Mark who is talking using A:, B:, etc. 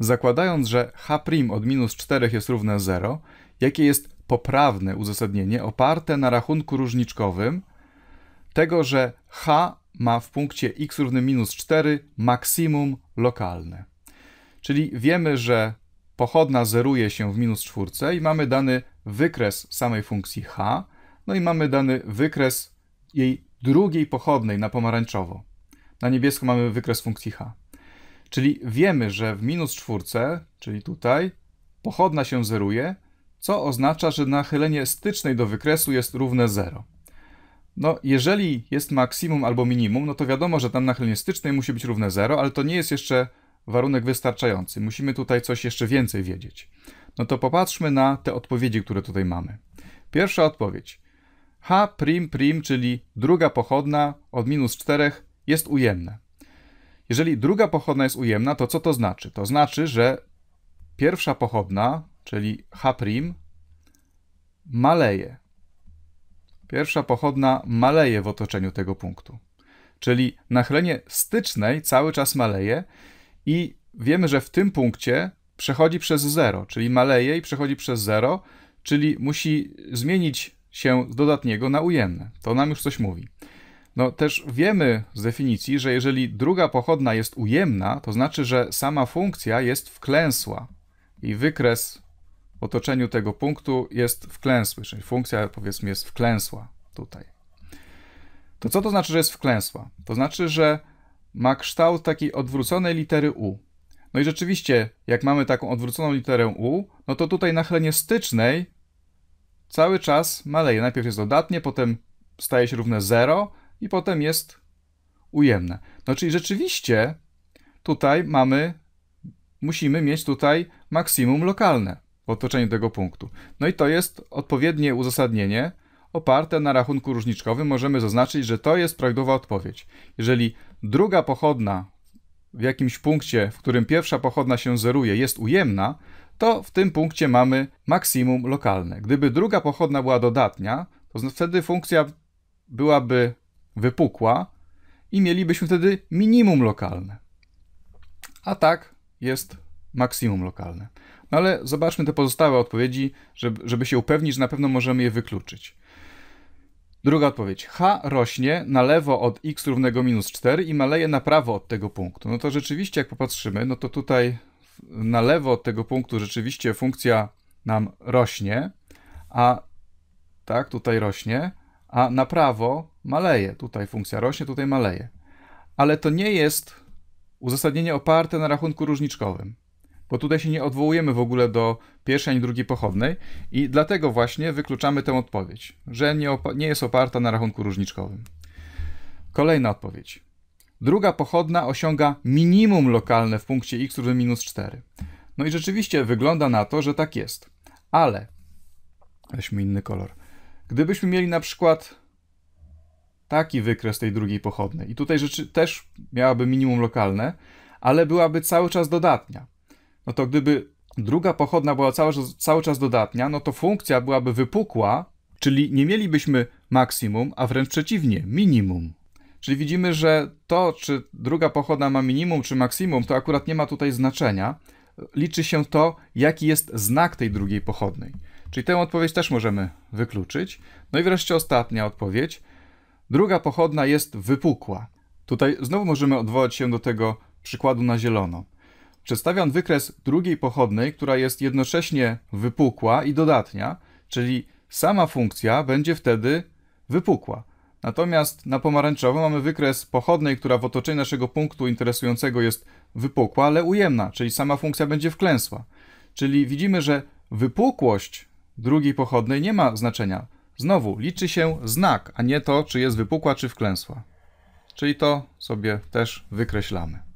A: Zakładając, że h' od minus 4 jest równe 0, jakie jest poprawne uzasadnienie oparte na rachunku różniczkowym tego, że h ma w punkcie x równym minus 4 maksimum lokalne. Czyli wiemy, że pochodna zeruje się w minus 4 i mamy dany wykres samej funkcji h, no i mamy dany wykres jej drugiej pochodnej na pomarańczowo. Na niebiesko mamy wykres funkcji h. Czyli wiemy, że w minus czwórce, czyli tutaj, pochodna się zeruje, co oznacza, że nachylenie stycznej do wykresu jest równe 0. No, jeżeli jest maksimum albo minimum, no to wiadomo, że tam nachylenie stycznej musi być równe 0, ale to nie jest jeszcze warunek wystarczający. Musimy tutaj coś jeszcze więcej wiedzieć. No to popatrzmy na te odpowiedzi, które tutaj mamy. Pierwsza odpowiedź. H prim prim, czyli druga pochodna od minus 4 jest ujemne. Jeżeli druga pochodna jest ujemna, to co to znaczy? To znaczy, że pierwsza pochodna, czyli H', maleje. Pierwsza pochodna maleje w otoczeniu tego punktu. Czyli nachylenie stycznej cały czas maleje i wiemy, że w tym punkcie przechodzi przez 0, czyli maleje i przechodzi przez 0, czyli musi zmienić się z dodatniego na ujemne. To nam już coś mówi. No też wiemy z definicji, że jeżeli druga pochodna jest ujemna, to znaczy, że sama funkcja jest wklęsła i wykres w otoczeniu tego punktu jest wklęsły, czyli funkcja powiedzmy jest wklęsła tutaj. To co to znaczy, że jest wklęsła? To znaczy, że ma kształt takiej odwróconej litery U. No i rzeczywiście, jak mamy taką odwróconą literę U, no to tutaj na chlenie stycznej cały czas maleje. Najpierw jest dodatnie, potem staje się równe 0, i potem jest ujemne. No czyli rzeczywiście tutaj mamy, musimy mieć tutaj maksimum lokalne w otoczeniu tego punktu. No i to jest odpowiednie uzasadnienie oparte na rachunku różniczkowym. Możemy zaznaczyć, że to jest prawidłowa odpowiedź. Jeżeli druga pochodna w jakimś punkcie, w którym pierwsza pochodna się zeruje, jest ujemna, to w tym punkcie mamy maksimum lokalne. Gdyby druga pochodna była dodatnia, to wtedy funkcja byłaby wypukła i mielibyśmy wtedy minimum lokalne. A tak jest maksimum lokalne. No ale zobaczmy te pozostałe odpowiedzi, żeby, żeby się upewnić, że na pewno możemy je wykluczyć. Druga odpowiedź. H rośnie na lewo od x równego minus 4 i maleje na prawo od tego punktu. No to rzeczywiście, jak popatrzymy, no to tutaj na lewo od tego punktu rzeczywiście funkcja nam rośnie, a tak, tutaj rośnie, a na prawo maleje. Tutaj funkcja rośnie, tutaj maleje. Ale to nie jest uzasadnienie oparte na rachunku różniczkowym, bo tutaj się nie odwołujemy w ogóle do pierwszej ani drugiej pochodnej i dlatego właśnie wykluczamy tę odpowiedź, że nie, nie jest oparta na rachunku różniczkowym. Kolejna odpowiedź. Druga pochodna osiąga minimum lokalne w punkcie x równym minus 4. No i rzeczywiście wygląda na to, że tak jest. Ale, weźmy inny kolor, gdybyśmy mieli na przykład taki wykres tej drugiej pochodnej. I tutaj rzeczy też miałaby minimum lokalne, ale byłaby cały czas dodatnia. No to gdyby druga pochodna była cały, cały czas dodatnia, no to funkcja byłaby wypukła, czyli nie mielibyśmy maksimum, a wręcz przeciwnie, minimum. Czyli widzimy, że to, czy druga pochodna ma minimum, czy maksimum, to akurat nie ma tutaj znaczenia. Liczy się to, jaki jest znak tej drugiej pochodnej. Czyli tę odpowiedź też możemy wykluczyć. No i wreszcie ostatnia odpowiedź. Druga pochodna jest wypukła. Tutaj znowu możemy odwołać się do tego przykładu na zielono. Przedstawiam wykres drugiej pochodnej, która jest jednocześnie wypukła i dodatnia, czyli sama funkcja będzie wtedy wypukła. Natomiast na pomarańczowo mamy wykres pochodnej, która w otoczeniu naszego punktu interesującego jest wypukła, ale ujemna, czyli sama funkcja będzie wklęsła. Czyli widzimy, że wypukłość drugiej pochodnej nie ma znaczenia. Znowu liczy się znak, a nie to, czy jest wypukła, czy wklęsła. Czyli to sobie też wykreślamy.